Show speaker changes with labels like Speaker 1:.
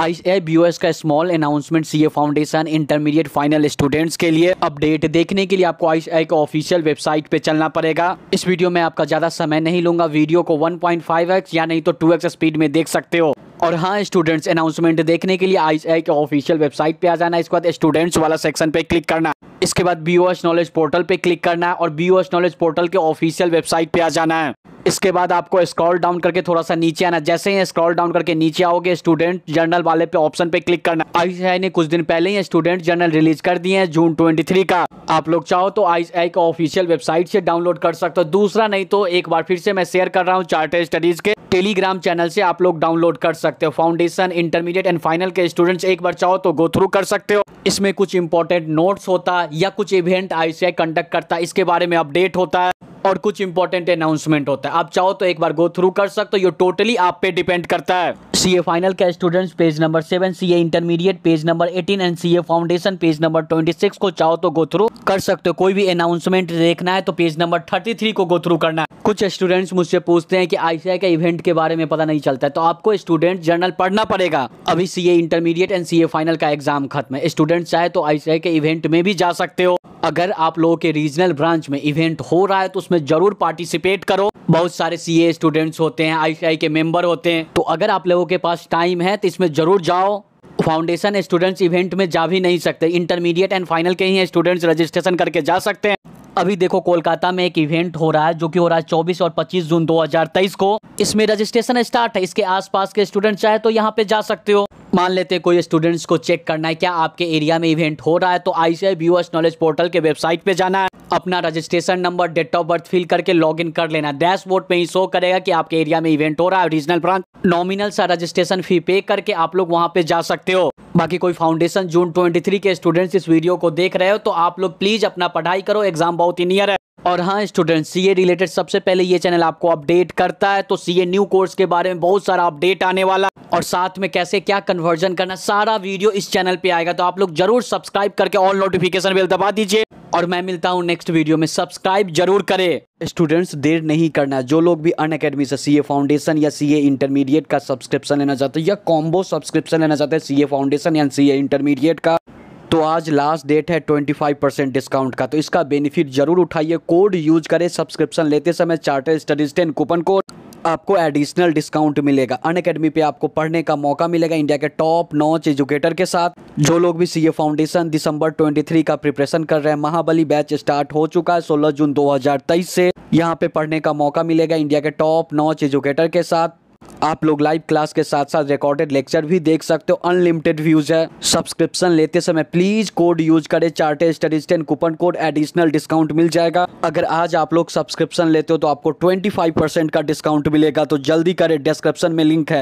Speaker 1: आईएबीओएस का small announcement CA foundation intermediate final students के लिए अपडेट देखने के लिए आपको आईसीआई का ऑफिशियल वेबसाइट पे चलना पड़ेगा इस वीडियो में आपका ज्यादा समय नहीं लूंगा वीडियो को 1.5x या नहीं तो 2x स्पीड में देख सकते हो और हाँ स्टूडेंट्स अनाउंसमेंट देखने के लिए आईसीआई के ऑफिशियल वेबसाइट पे आ जाना इसके बाद स्टूडेंट्स वाला सेक्शन पे क्लिक करना इसके बाद बी नॉलेज पोर्टल पे क्लिक करना है और बी नॉलेज पोर्टल के ऑफिशियल वेबसाइट पे आ जाना है इसके बाद आपको स्क्रॉल डाउन करके थोड़ा सा नीचे आना जैसे ही स्क्रॉल डाउन करके नीचे आओगे स्टूडेंट जर्नल वाले पे ऑप्शन पे क्लिक करना आईसीआई ने कुछ दिन पहले ही स्टूडेंट जर्नल रिलीज कर दिए हैं जून 23 का आप लोग चाहो तो आईसीआई का ऑफिशियल वेबसाइट से डाउनलोड कर सकते हो दूसरा नहीं तो एक बार फिर से मैं शेयर कर रहा हूँ चार्टेड स्टडीज के टेलीग्राम चैनल से आप लोग डाउनलोड कर सकते हो फाउंडेशन इंटरमीडिएट एंड फाइनल के स्टूडेंट्स एक बार चाहो तो गो थ्रू कर सकते हो इसमें कुछ इंपॉर्टेंट नोट्स होता है या कुछ इवेंट आईसीआई कंडक्ट करता है इसके बारे में अपडेट होता है और कुछ इंपॉर्टेंट अनाउंसमेंट होता है आप चाहो तो एक बार गो थ्रू कर सकते हो ये टोटली आप पे डिपेंड करता है सी ए फाइनल का students page number seven C A intermediate page number eighteen and C A foundation page number twenty six को चाहो तो गो थ्रू कर सकते हो कोई भी अनाउंसमेंट देखना है तो पेज नंबर थर्टी थ्री को गो थ्रू करना है कुछ स्टूडेंट्स मुझसे पूछते हैं कि आईसीआई का इवेंट के बारे में पता नहीं चलता है तो आपको स्टूडेंट जर्नल पढ़ना पड़ेगा अभी C A intermediate and C A final का एग्जाम खत्म है स्टूडेंट चाहे तो आईसीआई के इवेंट में भी जा सकते हो अगर आप लोगों के रीजनल ब्रांच में इवेंट हो रहा है तो उसमें जरूर पार्टिसिपेट करो बहुत सारे सी स्टूडेंट्स होते हैं आई के मेंबर होते हैं तो अगर आप लोगों के पास टाइम है तो इसमें जरूर जाओ फाउंडेशन स्टूडेंट्स इवेंट में जा भी नहीं सकते इंटरमीडिएट एंड फाइनल के ही स्टूडेंट्स रजिस्ट्रेशन करके जा सकते हैं अभी देखो कोलकाता में एक इवेंट हो रहा है जो कि हो रहा है 24 और 25 जून 2023 को इसमें रजिस्ट्रेशन स्टार्ट है इसके आसपास के स्टूडेंट चाहे तो यहाँ पे जा सकते हो मान लेते हैं कोई स्टूडेंट्स को चेक करना है क्या आपके एरिया में इवेंट हो रहा है तो आईसीआई व्यूअर्स नॉलेज पोर्टल के वेबसाइट पे जाना है अपना registration number date of birth fill करके लॉगिन कर लेना डैशबोर्ड पे ही शो करेगा कि आपके एरिया में इवेंट हो रहा है रीजनल ब्रांच नॉमिनल सा रजिस्ट्रेशन फी पे करके आप लोग वहाँ पे जा सकते हो बाकी कोई फाउंडेशन जून 23 के स्टूडेंट्स इस वीडियो को देख रहे हो तो आप लोग प्लीज़ अपना पढ़ाई करो एग्जाम बहुत ही नियर है और हाँ सी सीए रिलेटेड सबसे पहले ये चैनल आपको अपडेट करता है तो सीए न्यू कोर्स के बारे में बहुत सारा अपडेट आने वाला और साथ में कैसे क्या कन्वर्जन करना सारा वीडियो इस चैनल पे आएगा तो आप लोग जरूर सब्सक्राइब करके ऑल नोटिफिकेशन बेल दबा दीजिए और मैं मिलता हूँ नेक्स्ट वीडियो में सब्सक्राइब जरूर करें स्टूडेंट्स देर नहीं करना जो लोग भी अन अकेडमी से सीए फाउंडेशन या सीए इंटरमीडिएट का सब्सक्रिप्शन लेना चाहते हैं या कॉम्बो सब्सक्रिप्शन लेना चाहते हैं सीए फाउंडेशन या सीए इंटरमीडिएट का तो आज लास्ट डेट है 25 परसेंट डिस्काउंट का तो इसका बेनिफिट जरूर उठाइए कोड यूज करें सब्सक्रिप्शन लेते समय charter studies ten coupon code आपको एडिशनल डिस्काउंट मिलेगा अन अकेडमी पे आपको पढ़ने का मौका मिलेगा इंडिया के टॉप नॉच एजुकेटर के साथ जो लोग भी सीए फाउंडेशन दिसंबर 23 का प्रिपरेशन कर रहे हैं महाबली बैच स्टार्ट हो चुका है 16 जून 2023 से यहाँ पे पढ़ने का मौका मिलेगा इंडिया के टॉप नॉच एजुकेटर के साथ आप लोग लाइव क्लास के साथ साथ रिकॉर्डेड लेक्चर भी देख सकते हो अनलिमिटेड व्यूज है सब्सक्रिप्शन लेते समय प्लीज कोड यूज करें charter studies ten coupon code additional discount मिल जाएगा अगर आज आप लोग सब्सक्रिप्शन लेते हो तो आपको ट्वेंटी का डिस्काउंट मिलेगा तो जल्दी करें डिस्क्रिप्शन में लिंक है